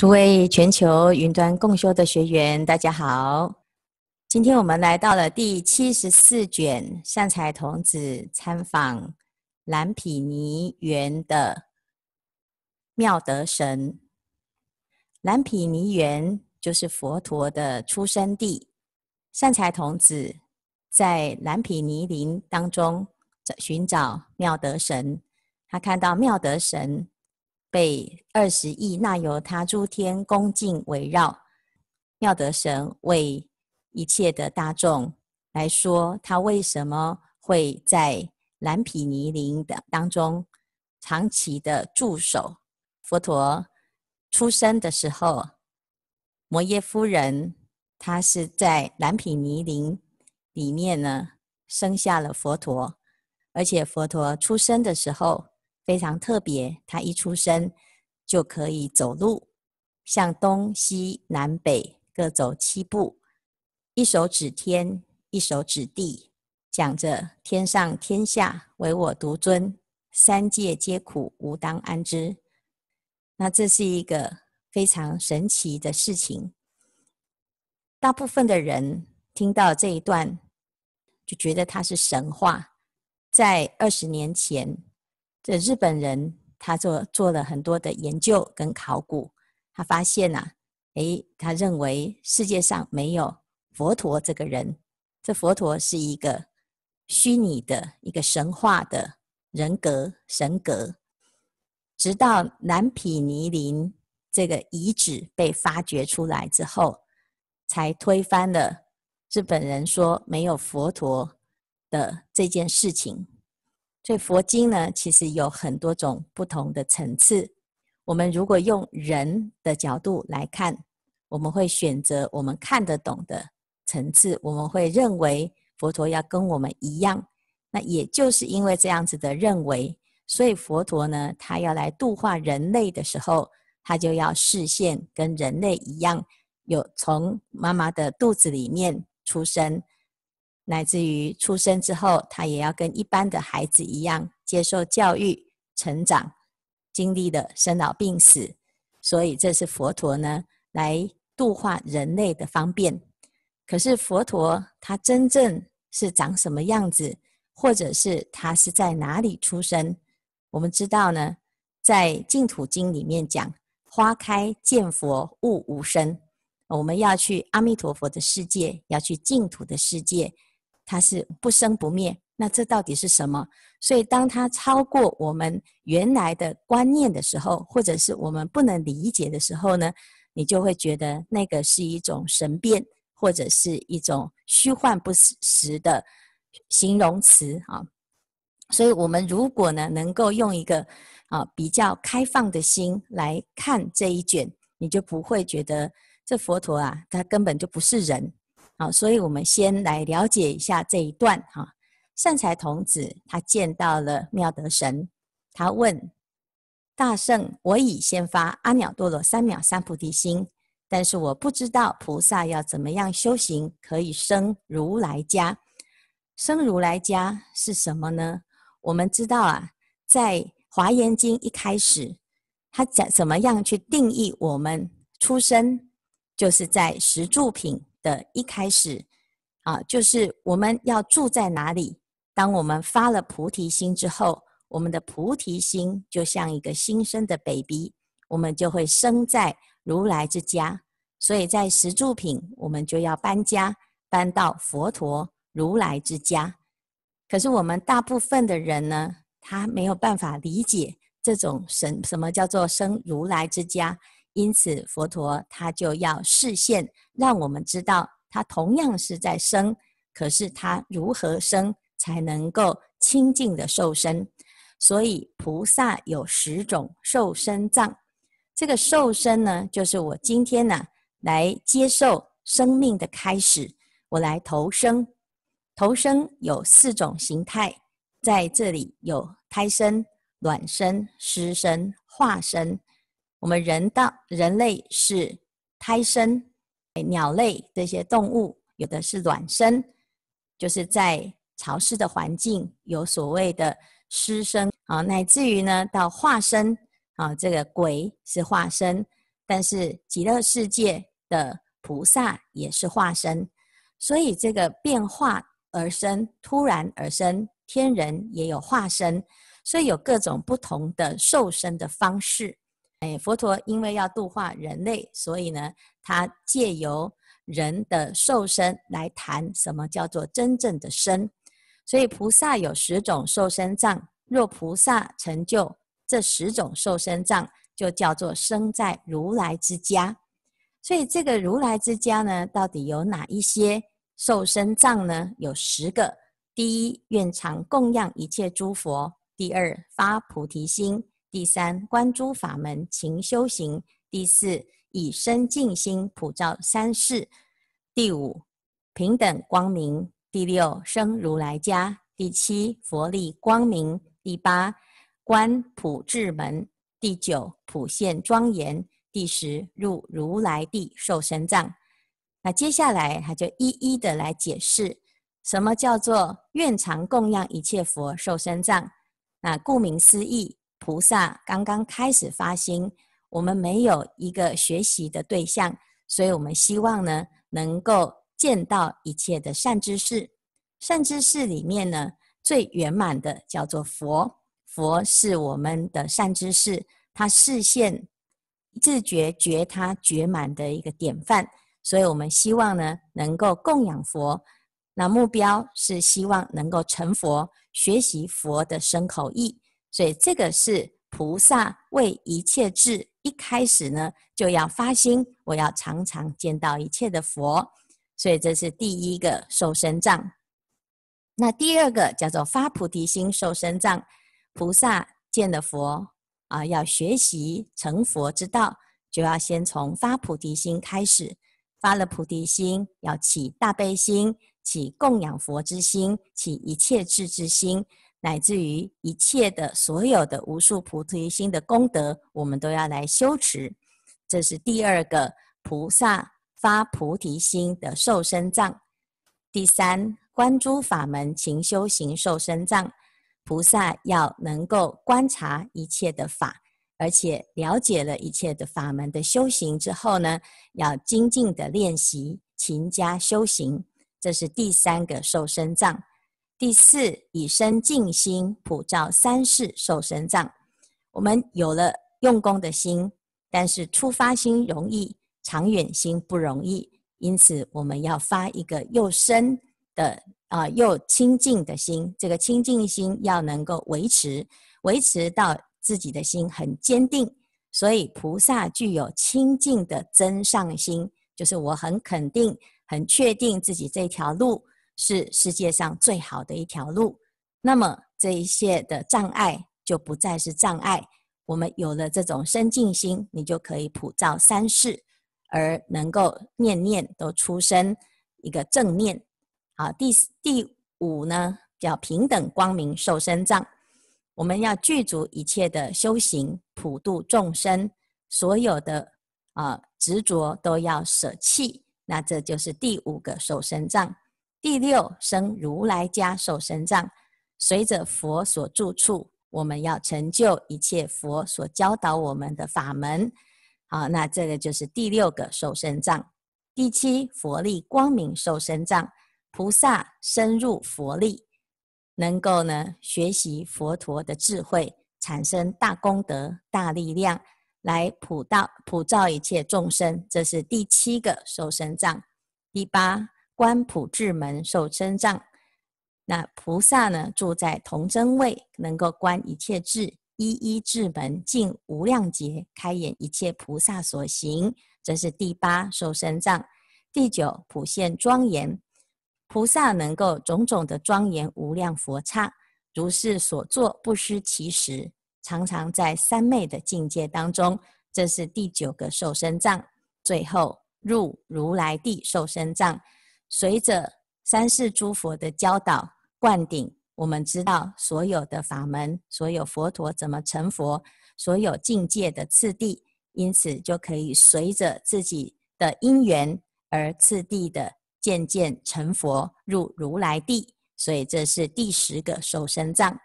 诸位全球云端共修的学员，大家好！今天我们来到了第七十四卷善财童子参访蓝毗尼园的妙德神。蓝毗尼园就是佛陀的出生地。善财童子在蓝毗尼林当中寻找妙德神，他看到妙德神。被二十亿那由他诸天恭敬围绕，妙德神为一切的大众来说，他为什么会在蓝毗尼林的当中长期的驻守？佛陀出生的时候，摩耶夫人她是在蓝毗尼林里面呢生下了佛陀，而且佛陀出生的时候。非常特别，他一出生就可以走路，向东西南北各走七步，一手指天，一手指地，讲着天上天下唯我独尊，三界皆苦，吾当安之。那这是一个非常神奇的事情。大部分的人听到这一段，就觉得他是神话。在二十年前。这日本人，他做做了很多的研究跟考古，他发现呐，诶，他认为世界上没有佛陀这个人，这佛陀是一个虚拟的、一个神话的人格神格。直到南毗尼林这个遗址被发掘出来之后，才推翻了日本人说没有佛陀的这件事情。所以佛经呢，其实有很多种不同的层次。我们如果用人的角度来看，我们会选择我们看得懂的层次。我们会认为佛陀要跟我们一样，那也就是因为这样子的认为，所以佛陀呢，他要来度化人类的时候，他就要视线跟人类一样，有从妈妈的肚子里面出生。乃至于出生之后，他也要跟一般的孩子一样接受教育、成长，经历的生老病死。所以这是佛陀呢来度化人类的方便。可是佛陀他真正是长什么样子，或者是他是在哪里出生？我们知道呢，在净土经里面讲，花开见佛悟无生。我们要去阿弥陀佛的世界，要去净土的世界。它是不生不灭，那这到底是什么？所以当它超过我们原来的观念的时候，或者是我们不能理解的时候呢，你就会觉得那个是一种神变，或者是一种虚幻不实的形容词啊。所以，我们如果呢能够用一个啊比较开放的心来看这一卷，你就不会觉得这佛陀啊他根本就不是人。好，所以我们先来了解一下这一段哈。善财童子他见到了妙德神，他问大圣：“我已先发阿耨多罗三藐三菩提心，但是我不知道菩萨要怎么样修行可以生如来家。生如来家是什么呢？我们知道啊，在《华严经》一开始，他讲怎么样去定义我们出生，就是在十住品。”的一开始，啊，就是我们要住在哪里？当我们发了菩提心之后，我们的菩提心就像一个新生的 baby，我们就会生在如来之家。所以在十住品，我们就要搬家，搬到佛陀如来之家。可是我们大部分的人呢，他没有办法理解这种什什么叫做生如来之家。因此，佛陀他就要示现，让我们知道他同样是在生，可是他如何生才能够清净的受身。所以，菩萨有十种受身藏。这个受身呢，就是我今天呢来接受生命的开始，我来投生。投生有四种形态，在这里有胎生、卵生、湿生、化生。我们人到人类是胎生，鸟类这些动物有的是卵生，就是在潮湿的环境有所谓的湿生啊，乃至于呢到化身啊，这个鬼是化身，但是极乐世界的菩萨也是化身，所以这个变化而生，突然而生，天人也有化身，所以有各种不同的受身的方式。哎，佛陀因为要度化人类，所以呢，他借由人的受身来谈什么叫做真正的身。所以菩萨有十种受身障，若菩萨成就这十种受身障，就叫做生在如来之家。所以这个如来之家呢，到底有哪一些受身障呢？有十个。第一，愿常供养一切诸佛；第二，发菩提心。第三观诸法门勤修行，第四以身净心普照三世，第五平等光明，第六生如来家，第七佛力光明，第八观普智门，第九普现庄严，第十入如来地受身藏。那接下来他就一一的来解释，什么叫做愿常供养一切佛受身藏？那顾名思义。菩萨刚刚开始发心，我们没有一个学习的对象，所以我们希望呢，能够见到一切的善知识。善知识里面呢，最圆满的叫做佛。佛是我们的善知识，它示现自觉觉他觉满的一个典范。所以我们希望呢，能够供养佛。那目标是希望能够成佛，学习佛的身口意。所以这个是菩萨为一切智，一开始呢就要发心，我要常常见到一切的佛，所以这是第一个受身障。那第二个叫做发菩提心受身障，菩萨见了佛啊，要学习成佛之道，就要先从发菩提心开始，发了菩提心，要起大悲心，起供养佛之心，起一切智之心。乃至于一切的所有的无数菩提心的功德，我们都要来修持。这是第二个菩萨发菩提心的受身藏。第三，观诸法门勤修行受身藏。菩萨要能够观察一切的法，而且了解了一切的法门的修行之后呢，要精进的练习勤加修行。这是第三个受身藏。第四，以身静心普照三世受身障。我们有了用功的心，但是出发心容易，长远心不容易。因此，我们要发一个又深的啊又清净的心。这个清净心要能够维持，维持到自己的心很坚定。所以，菩萨具有清净的真上心，就是我很肯定、很确定自己这条路。是世界上最好的一条路，那么这一些的障碍就不再是障碍。我们有了这种生信心，你就可以普照三世，而能够念念都出生一个正念。好，第第五呢叫平等光明受身障，我们要具足一切的修行，普度众生，所有的啊执着都要舍弃。那这就是第五个受身障。第六生如来家受身藏，随着佛所住处，我们要成就一切佛所教导我们的法门。好，那这个就是第六个受身障。第七佛力光明受身障，菩萨深入佛力，能够呢学习佛陀的智慧，产生大功德、大力量，来普道普照一切众生。这是第七个受身障。第八。观普智门受身障，那菩萨呢住在同真位，能够观一切智一一智门，尽无量劫，开演一切菩萨所行，这是第八受身障。第九普现庄严菩萨能够种种的庄严无量佛刹，如是所作不失其实，常常在三昧的境界当中，这是第九个受身障。最后入如来地受身障。随着三世诸佛的教导灌顶，我们知道所有的法门，所有佛陀怎么成佛，所有境界的次第，因此就可以随着自己的因缘而次第的渐渐成佛入如来地。所以这是第十个受身藏，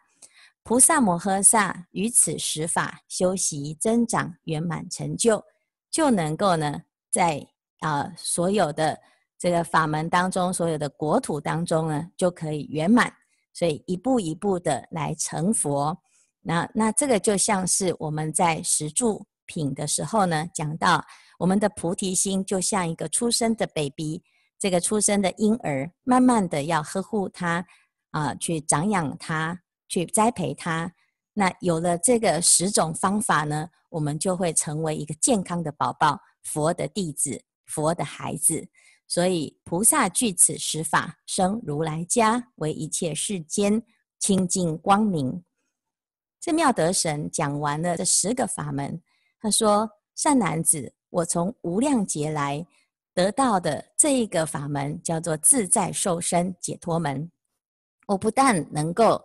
菩萨摩诃萨于此十法修习增长圆满成就，就能够呢，在啊所有的。这个法门当中，所有的国土当中呢，就可以圆满，所以一步一步的来成佛。那那这个就像是我们在十住品的时候呢，讲到我们的菩提心就像一个出生的 baby，这个出生的婴儿，慢慢的要呵护他，啊，去长养他，去栽培他。那有了这个十种方法呢，我们就会成为一个健康的宝宝，佛的弟子，佛的孩子。所以，菩萨据此十法生如来家，为一切世间清净光明。这妙德神讲完了这十个法门，他说：“善男子，我从无量劫来得到的这一个法门，叫做自在受身解脱门。我不但能够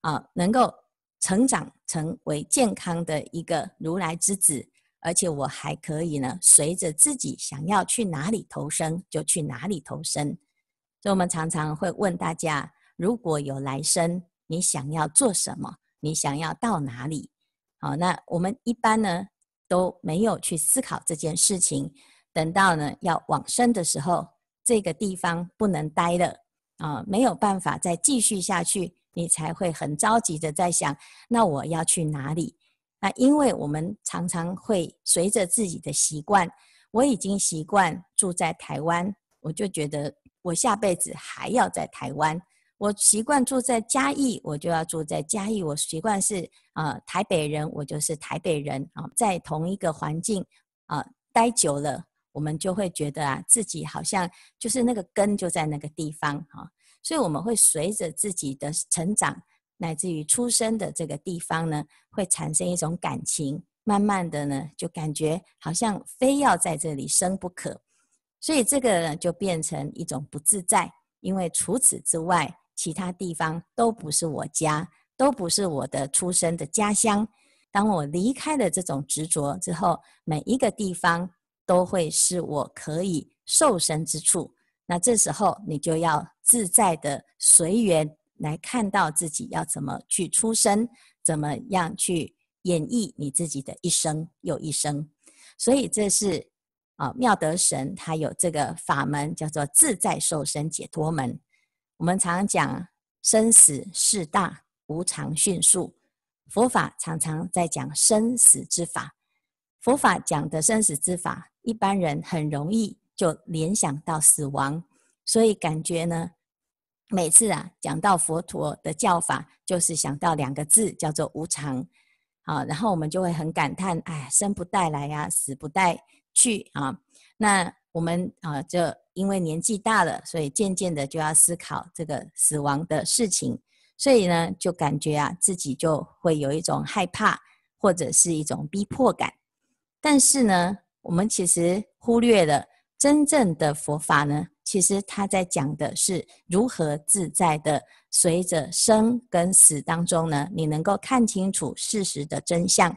啊，能够成长成为健康的一个如来之子。”而且我还可以呢，随着自己想要去哪里投生，就去哪里投生。所以我们常常会问大家：如果有来生，你想要做什么？你想要到哪里？好，那我们一般呢都没有去思考这件事情。等到呢要往生的时候，这个地方不能待了啊，没有办法再继续下去，你才会很着急的在想：那我要去哪里？那因为我们常常会随着自己的习惯，我已经习惯住在台湾，我就觉得我下辈子还要在台湾。我习惯住在嘉义，我就要住在嘉义。我习惯是啊，台北人，我就是台北人啊。在同一个环境啊待久了，我们就会觉得啊，自己好像就是那个根就在那个地方啊。所以我们会随着自己的成长。乃至于出生的这个地方呢，会产生一种感情，慢慢的呢，就感觉好像非要在这里生不可，所以这个呢，就变成一种不自在，因为除此之外，其他地方都不是我家，都不是我的出生的家乡。当我离开了这种执着之后，每一个地方都会是我可以受身之处。那这时候你就要自在的随缘。来看到自己要怎么去出生，怎么样去演绎你自己的一生又一生，所以这是啊妙德神他有这个法门叫做自在受生解脱门。我们常常讲生死事大，无常迅速，佛法常常在讲生死之法。佛法讲的生死之法，一般人很容易就联想到死亡，所以感觉呢。每次啊讲到佛陀的教法，就是想到两个字叫做无常，啊，然后我们就会很感叹，哎，生不带来呀，死不带去啊。那我们啊，就因为年纪大了，所以渐渐的就要思考这个死亡的事情，所以呢，就感觉啊，自己就会有一种害怕，或者是一种逼迫感。但是呢，我们其实忽略了真正的佛法呢。其实他在讲的是如何自在的随着生跟死当中呢，你能够看清楚事实的真相。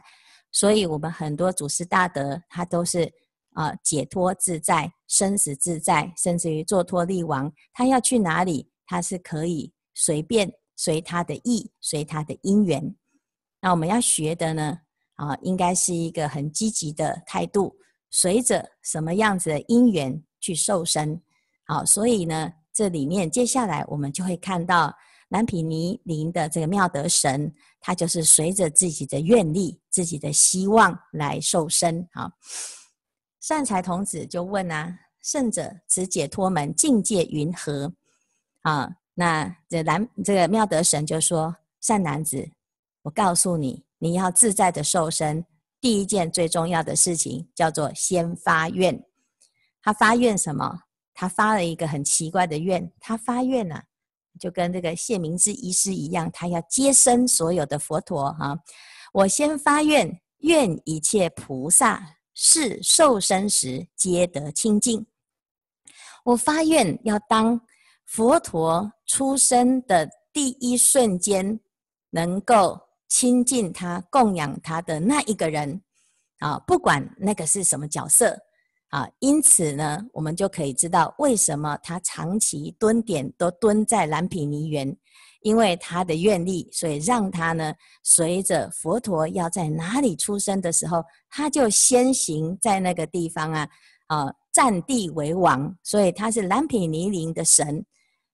所以，我们很多祖师大德，他都是啊解脱自在，生死自在，甚至于坐脱力王，他要去哪里，他是可以随便随他的意，随他的因缘。那我们要学的呢，啊，应该是一个很积极的态度，随着什么样子的因缘去受生。好，所以呢，这里面接下来我们就会看到南毗尼林的这个妙德神，他就是随着自己的愿力、自己的希望来受身。好，善财童子就问啊：圣者此解脱门境界云何？啊，那这南这个妙德神就说：善男子，我告诉你，你要自在的受身，第一件最重要的事情叫做先发愿。他发愿什么？他发了一个很奇怪的愿，他发愿呢，就跟这个谢明志医师一样，他要接生所有的佛陀哈。我先发愿，愿一切菩萨是受生时皆得清净。我发愿要当佛陀出生的第一瞬间，能够亲近他、供养他的那一个人，啊，不管那个是什么角色。啊，因此呢，我们就可以知道为什么他长期蹲点都蹲在蓝毗尼园，因为他的愿力，所以让他呢，随着佛陀要在哪里出生的时候，他就先行在那个地方啊，啊，占地为王，所以他是蓝毗尼林的神。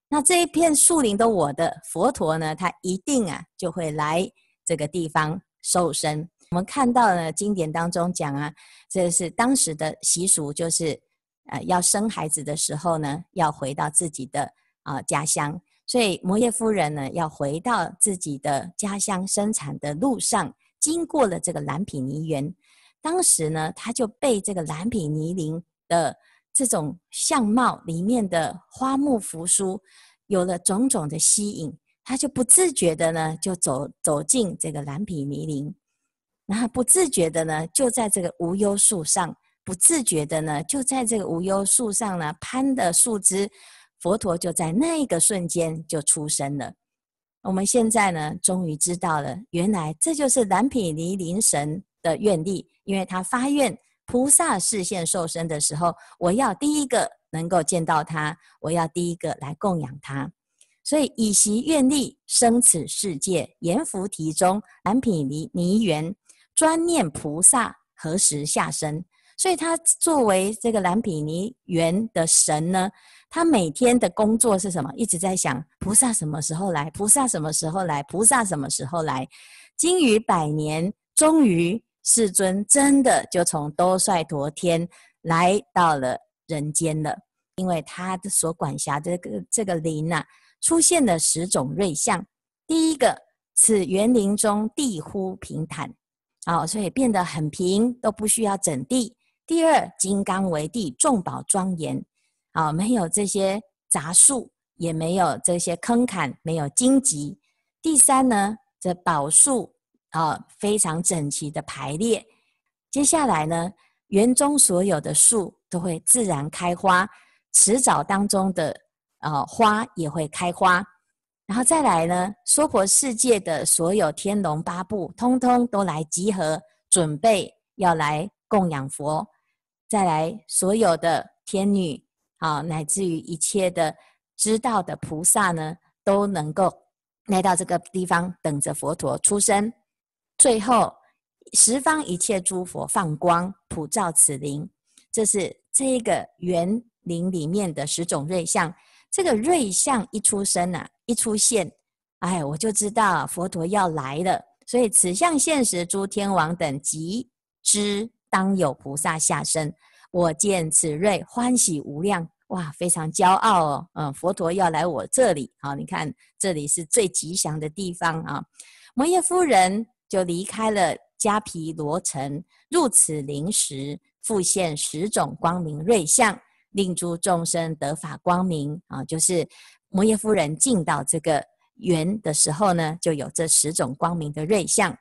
那这一片树林的我的佛陀呢，他一定啊，就会来这个地方受身。我们看到呢，经典当中讲啊，这是当时的习俗，就是，呃，要生孩子的时候呢，要回到自己的啊家乡。所以摩耶夫人呢，要回到自己的家乡生产的路上，经过了这个蓝毗尼园，当时呢，他就被这个蓝毗尼林的这种相貌里面的花木扶疏，有了种种的吸引，他就不自觉的呢，就走走进这个蓝毗尼林。然后不自觉的呢，就在这个无忧树上；不自觉的呢，就在这个无忧树上呢攀的树枝，佛陀就在那一个瞬间就出生了。我们现在呢，终于知道了，原来这就是蓝毗尼林神的愿力，因为他发愿，菩萨视线受身的时候，我要第一个能够见到他，我要第一个来供养他，所以以习愿力生此世界，阎菩提中南毗尼尼园。专念菩萨何时下生，所以他作为这个蓝毗尼园的神呢，他每天的工作是什么？一直在想菩萨什么时候来，菩萨什么时候来，菩萨什么时候来。经于百年，终于世尊真的就从兜率陀天来到了人间了。因为他所管辖这个这个林呐，出现了十种瑞相。第一个，此园林中地乎平坦。啊，所以变得很平，都不需要整地。第二，金刚为地，众宝庄严，啊，没有这些杂树，也没有这些坑坎，没有荆棘。第三呢，这宝树啊，非常整齐的排列。接下来呢，园中所有的树都会自然开花，池沼当中的呃花也会开花。然后再来呢，娑婆世界的所有天龙八部，通通都来集合，准备要来供养佛。再来，所有的天女啊，乃至于一切的知道的菩萨呢，都能够来到这个地方，等着佛陀出生。最后，十方一切诸佛放光普照此林，这是这个园林里面的十种瑞相。这个瑞相一出生啊，一出现，哎，我就知道佛陀要来了。所以此相现实，诸天王等即知当有菩萨下生。我见此瑞，欢喜无量。哇，非常骄傲哦。嗯，佛陀要来我这里。好，你看这里是最吉祥的地方啊。摩耶夫人就离开了迦毗罗城，入此灵石，复现十种光明瑞相。令诸众生得法光明啊，就是摩耶夫人进到这个园的时候呢，就有这十种光明的瑞相。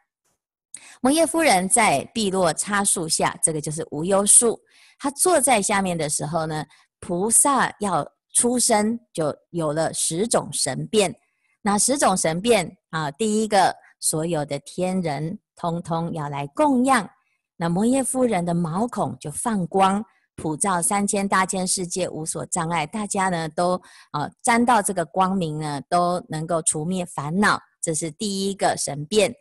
摩耶夫人在碧落叉树下，这个就是无忧树。她坐在下面的时候呢，菩萨要出生，就有了十种神变。那十种神变啊，第一个，所有的天人通通要来供养。那摩耶夫人的毛孔就放光。普照三千大千世界，无所障碍，大家呢都啊沾到这个光明呢，都能够除灭烦恼，这是第一个神变。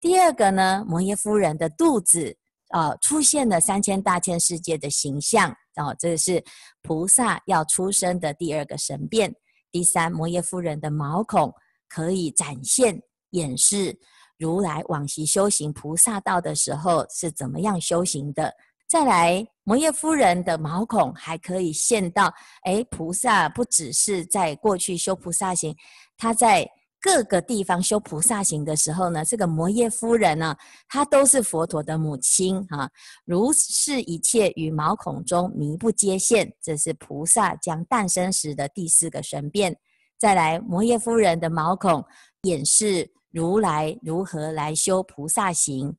第二个呢，摩耶夫人的肚子啊出现了三千大千世界的形象，哦，这是菩萨要出生的第二个神变。第三，摩耶夫人的毛孔可以展现演示如来往昔修行菩萨道的时候是怎么样修行的。再来摩耶夫人的毛孔还可以现到，哎，菩萨不只是在过去修菩萨行，他在各个地方修菩萨行的时候呢，这个摩耶夫人呢，她都是佛陀的母亲啊。如是一切与毛孔中弥不接现，这是菩萨将诞生时的第四个神变。再来摩耶夫人的毛孔演示如来如何来修菩萨行，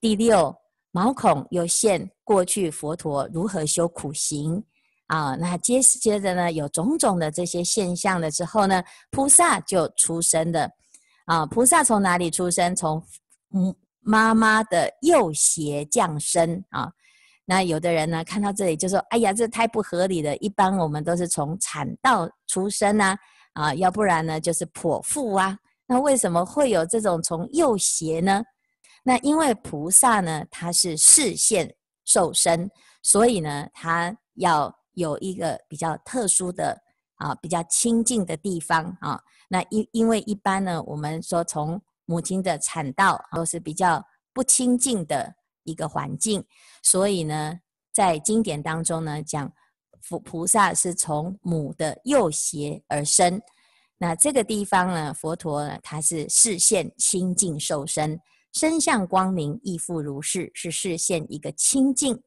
第六。毛孔有限，过去佛陀如何修苦行啊？那接接着呢，有种种的这些现象了之后呢，菩萨就出生的啊。菩萨从哪里出生？从嗯妈妈的右胁降生啊。那有的人呢，看到这里就说：“哎呀，这太不合理了。”一般我们都是从产道出生啊，啊，要不然呢就是剖腹啊。那为什么会有这种从右胁呢？那因为菩萨呢，他是视线受身，所以呢，他要有一个比较特殊的啊，比较清净的地方啊。那因因为一般呢，我们说从母亲的产道都是比较不清净的一个环境，所以呢，在经典当中呢，讲佛菩萨是从母的右胁而生。那这个地方呢，佛陀呢，他是视线清净受身。身向光明亦复如是，是视现一个清净。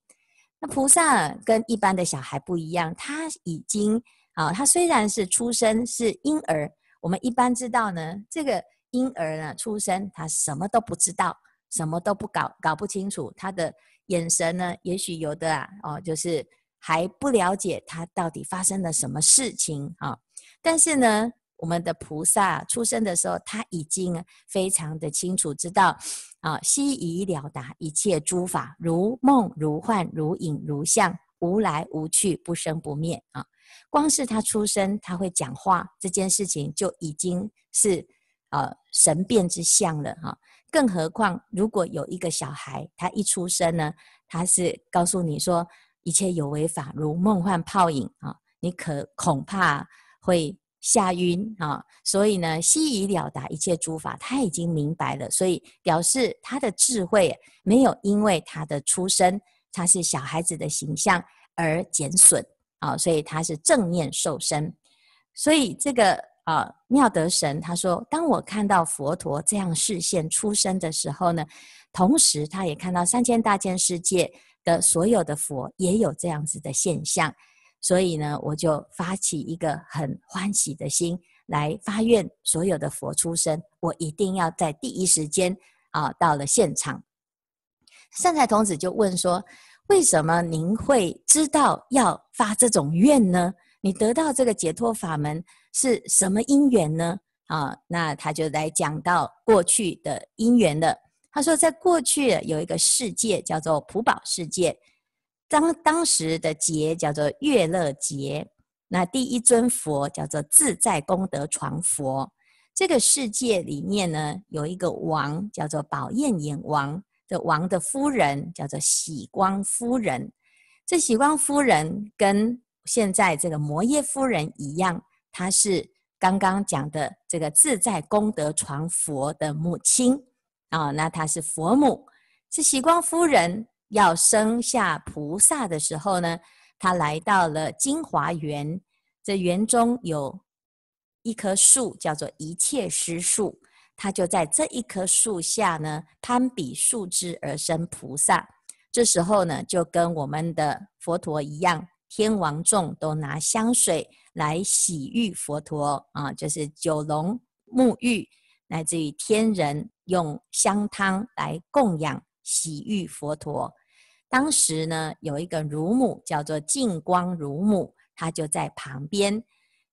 那菩萨跟一般的小孩不一样，他已经啊，他虽然是出生是婴儿，我们一般知道呢，这个婴儿呢出生他什么都不知道，什么都不搞搞不清楚，他的眼神呢，也许有的啊哦，就是还不了解他到底发生了什么事情啊，但是呢。我们的菩萨出生的时候，他已经非常的清楚知道，啊，悉以了达一切诸法如梦如幻如影如像无来无去不生不灭啊！光是他出生，他会讲话这件事情就已经是啊神变之相了哈！更何况，如果有一个小孩，他一出生呢，他是告诉你说一切有为法如梦幻泡影啊，你可恐怕会。吓晕啊！所以呢，悉以了达一切诸法，他已经明白了，所以表示他的智慧没有因为他的出生，他是小孩子的形象而减损啊，所以他是正念受身。所以这个啊，妙德神他说，当我看到佛陀这样视线出生的时候呢，同时他也看到三千大千世界的所有的佛也有这样子的现象。所以呢，我就发起一个很欢喜的心来发愿，所有的佛出生，我一定要在第一时间啊到了现场。善财童子就问说：“为什么您会知道要发这种愿呢？你得到这个解脱法门是什么因缘呢？”啊，那他就来讲到过去的因缘了。他说，在过去有一个世界叫做普宝世界。当当时的节叫做月乐节，那第一尊佛叫做自在功德传佛。这个世界里面呢，有一个王叫做宝焰眼王的王的夫人，叫做喜光夫人。这喜光夫人跟现在这个摩耶夫人一样，她是刚刚讲的这个自在功德传佛的母亲啊。那她是佛母，是喜光夫人。要生下菩萨的时候呢，他来到了金华园，这园中有一棵树叫做一切师树，他就在这一棵树下呢攀比树枝而生菩萨。这时候呢，就跟我们的佛陀一样，天王众都拿香水来洗浴佛陀啊，就是九龙沐浴，乃至于天人用香汤来供养。洗浴佛陀，当时呢有一个乳母叫做净光乳母，她就在旁边。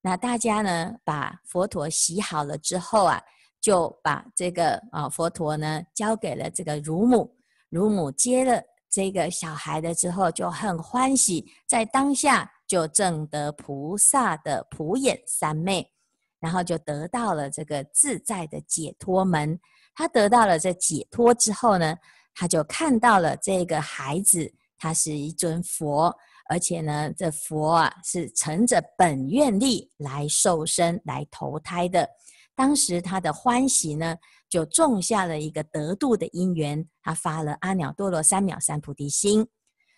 那大家呢把佛陀洗好了之后啊，就把这个啊佛陀呢交给了这个乳母。乳母接了这个小孩的之后，就很欢喜，在当下就证得菩萨的普眼三昧，然后就得到了这个自在的解脱门。他得到了这解脱之后呢。他就看到了这个孩子，他是一尊佛，而且呢，这佛啊是乘着本愿力来受身、来投胎的。当时他的欢喜呢，就种下了一个得度的因缘，他发了阿耨多罗三藐三菩提心。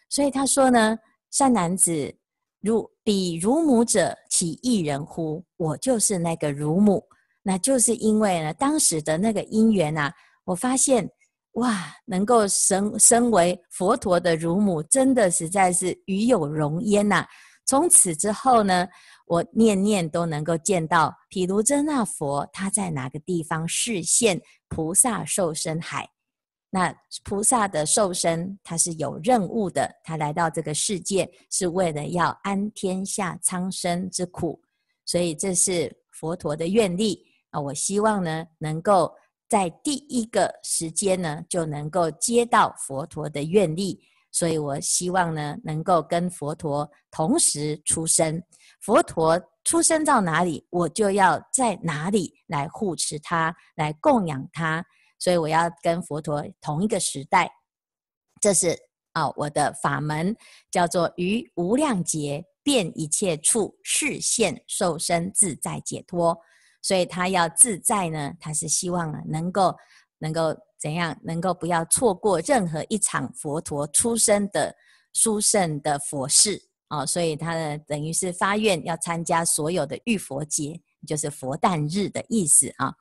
所以他说呢：“善男子，如彼如母者，其一人乎？我就是那个如母，那就是因为呢，当时的那个因缘啊，我发现。”哇，能够身身为佛陀的乳母，真的实在是与有荣焉呐！从此之后呢，我念念都能够见到毗卢遮那佛，他在哪个地方示现菩萨受身海？那菩萨的受身，他是有任务的，他来到这个世界是为了要安天下苍生之苦，所以这是佛陀的愿力啊！我希望呢，能够。在第一个时间呢，就能够接到佛陀的愿力，所以我希望呢，能够跟佛陀同时出生。佛陀出生到哪里，我就要在哪里来护持他，来供养他。所以我要跟佛陀同一个时代，这是啊，我的法门叫做于无量劫变一切处示现受身自在解脱。所以他要自在呢，他是希望啊，能够能够怎样，能够不要错过任何一场佛陀出生的殊胜的佛事啊，所以他呢，等于是发愿要参加所有的浴佛节，就是佛诞日的意思啊。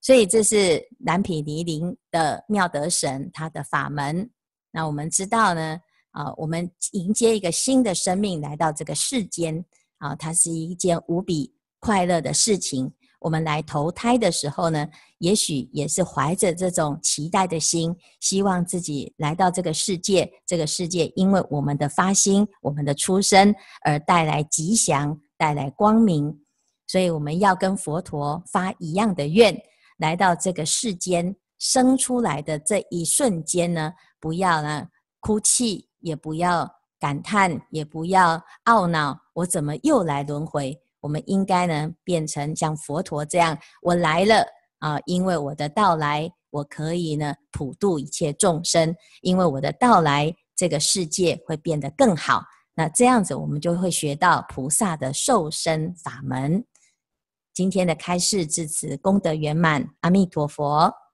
所以这是南毗尼林的妙德神他的法门。那我们知道呢，啊，我们迎接一个新的生命来到这个世间啊，它是一件无比快乐的事情。我们来投胎的时候呢，也许也是怀着这种期待的心，希望自己来到这个世界，这个世界因为我们的发心、我们的出生而带来吉祥、带来光明。所以我们要跟佛陀发一样的愿，来到这个世间生出来的这一瞬间呢，不要呢哭泣，也不要感叹，也不要懊恼，我怎么又来轮回？我们应该呢，变成像佛陀这样，我来了啊！因为我的到来，我可以呢普度一切众生，因为我的到来，这个世界会变得更好。那这样子，我们就会学到菩萨的受身法门。今天的开示至此功德圆满，阿弥陀佛。